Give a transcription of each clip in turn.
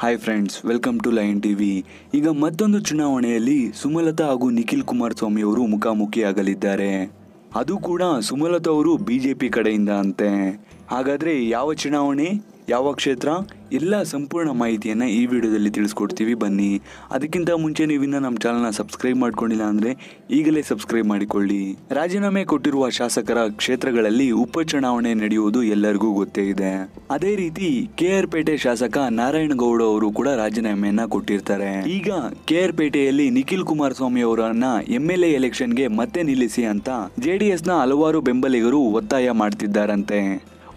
hi friends welcome to line TV ಈಗ ಮತ್ತೊಂದು ಚುನಾವಣೆಯಲ್ಲಿ ಸುಮಲತಾ ಹಾಗೂ ನಿಖಿಲ್ ಕುಮಾರಸ್ವಾಮಿ ಅವರು ಮುಖಾಮುಖಿಯಾಗಲಿದ್ದಾರೆ ಅದು ಕೂಡ ಸುಮಲತಾ ಅವರು ಬಿಜೆಪಿ ಕಡೆಯಿಂದ ಅಂತೆ ಹಾಗಾದರೆ ಯಾವ ಚುನಾವಣೆ ಯಾವ ಕ್ಷೇತ್ರ ಎಲ್ಲ ಸಂಪೂರ್ಣ ಮಾಹಿತಿಯನ್ನು ಈ ವಿಡಿಯೋದಲ್ಲಿ ತಿಳಿಸ್ಕೊಡ್ತೀವಿ ಬನ್ನಿ ಅದಕ್ಕಿಂತ ಮುಂಚೆ ನೀವಿನ್ನ ನಮ್ಮ ಚಾನಲ್ನ ಸಬ್ಸ್ಕ್ರೈಬ್ ಮಾಡ್ಕೊಂಡಿಲ್ಲ ಅಂದರೆ ಈಗಲೇ ಸಬ್ಸ್ಕ್ರೈಬ್ ಮಾಡಿಕೊಳ್ಳಿ ರಾಜೀನಾಮೆ ಕೊಟ್ಟಿರುವ ಶಾಸಕರ ಕ್ಷೇತ್ರಗಳಲ್ಲಿ ಉಪಚುನಾವಣೆ ನಡೆಯುವುದು ಎಲ್ಲರಿಗೂ ಗೊತ್ತೇ ಇದೆ ಅದೇ ರೀತಿ ಕೆ ಪೇಟೆ ಶಾಸಕ ನಾರಾಯಣಗೌಡ ಅವರು ಕೂಡ ರಾಜೀನಾಮೆಯನ್ನ ಕೊಟ್ಟಿರ್ತಾರೆ ಈಗ ಕೆ ಪೇಟೆಯಲ್ಲಿ ನಿಖಿಲ್ ಕುಮಾರಸ್ವಾಮಿ ಅವರನ್ನ ಎಂ ಎಲ್ ಎಲೆಕ್ಷನ್ಗೆ ಮತ್ತೆ ನಿಲ್ಲಿಸಿ ಅಂತ ಜೆಡಿಎಸ್ನ ಹಲವಾರು ಬೆಂಬಲಿಗರು ಒತ್ತಾಯ ಮಾಡ್ತಿದ್ದಾರಂತೆ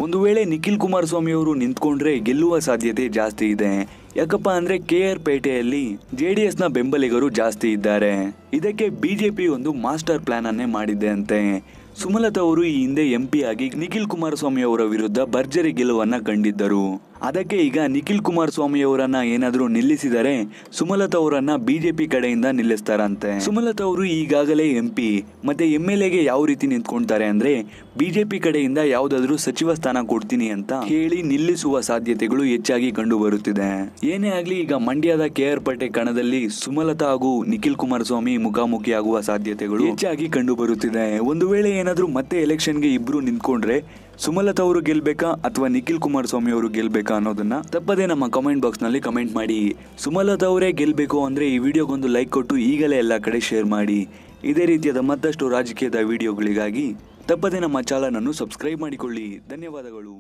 ಒಂದು ವೇಳೆ ನಿಖಿಲ್ ಕುಮಾರಸ್ವಾಮಿ ಅವರು ನಿಂತ್ಕೊಂಡ್ರೆ ಗೆಲ್ಲುವ ಸಾಧ್ಯತೆ ಜಾಸ್ತಿ ಇದೆ ಯಾಕಪ್ಪ ಅಂದರೆ ಕೆ ಪೇಟೆಯಲ್ಲಿ ಜೆ ಡಿ ಎಸ್ನ ಬೆಂಬಲಿಗರು ಜಾಸ್ತಿ ಇದ್ದಾರೆ ಇದಕ್ಕೆ ಬಿಜೆಪಿ ಒಂದು ಮಾಸ್ಟರ್ ಪ್ಲಾನ್ ಅನ್ನೇ ಮಾಡಿದೆ ಅಂತೆ ಸುಮಲತಾ ಅವರು ಈ ಹಿಂದೆ ಎಂ ಪಿ ಆಗಿ ನಿಖಿಲ್ ಕುಮಾರಸ್ವಾಮಿ ಅವರ ವಿರುದ್ಧ ಭರ್ಜರಿ ಗೆಲುವನ್ನ ಕಂಡಿದ್ದರು ಅದಕ್ಕೆ ಈಗ ನಿಖಿಲ್ ಕುಮಾರಸ್ವಾಮಿ ಅವರನ್ನ ಏನಾದರೂ ನಿಲ್ಲಿಸಿದರೆ ಸುಮಲತಾ ಅವರನ್ನ ಬಿಜೆಪಿ ಕಡೆಯಿಂದ ನಿಲ್ಲಿಸ್ತಾರಂತೆ ಸುಮಲತಾ ಅವರು ಈಗಾಗಲೇ ಎಂ ಪಿ ಮತ್ತೆ ಎಂ ಎಲ್ ಎಗೆ ಯಾವ ರೀತಿ ನಿಂತ್ಕೊಳ್ತಾರೆ ಅಂದ್ರೆ ಬಿಜೆಪಿ ಕಡೆಯಿಂದ ಯಾವುದಾದ್ರೂ ಸಚಿವ ಸ್ಥಾನ ಕೊಡ್ತೀನಿ ಅಂತ ಹೇಳಿ ನಿಲ್ಲಿಸುವ ಸಾಧ್ಯತೆಗಳು ಹೆಚ್ಚಾಗಿ ಕಂಡು ಬರುತ್ತಿದೆ ಏನೇ ಆಗ್ಲಿ ಈಗ ಮಂಡ್ಯದ ಕೆ ಆರ್ ಪೇಟೆ ಕಣದಲ್ಲಿ ಸುಮಲತಾ ಹಾಗೂ ನಿಖಿಲ್ ಕುಮಾರಸ್ವಾಮಿ ಮುಖಾಮುಖಿಯಾಗುವ ಸಾಧ್ಯತೆಗಳು ಹೆಚ್ಚಾಗಿ ಕಂಡು ಬರುತ್ತಿದೆ ಒಂದು ವೇಳೆ ಏನಾದರೂ ಮತ್ತೆ ಎಲೆಕ್ಷನ್ಗೆ ಇಬ್ರು ನಿಂತ್ಕೊಂಡ್ರೆ ಸುಮಲತಾ ಅವರು ಗೆಲ್ಬೇಕಾ ಅಥವಾ ನಿಖಿಲ್ ಕುಮಾರಸ್ವಾಮಿ ಅವರು ಗೆಲ್ಬೇಕಾ ಅನ್ನೋದನ್ನ ತಪ್ಪದೇ ನಮ್ಮ ಕಮೆಂಟ್ ಬಾಕ್ಸ್ ನಲ್ಲಿ ಕಮೆಂಟ್ ಮಾಡಿ ಸುಮಲತಾ ಅವರೇ ಗೆಲ್ಬೇಕು ಅಂದ್ರೆ ಈ ವಿಡಿಯೋಗೊಂದು ಲೈಕ್ ಕೊಟ್ಟು ಈಗಲೇ ಎಲ್ಲ ಕಡೆ ಶೇರ್ ಮಾಡಿ ಇದೇ ರೀತಿಯಾದ ಮತ್ತಷ್ಟು ರಾಜಕೀಯದ ವಿಡಿಯೋಗಳಿಗಾಗಿ ತಪ್ಪದೇ ನಮ್ಮ ಅನ್ನು ಸಬ್ಸ್ಕ್ರೈಬ್ ಮಾಡಿಕೊಳ್ಳಿ ಧನ್ಯವಾದಗಳು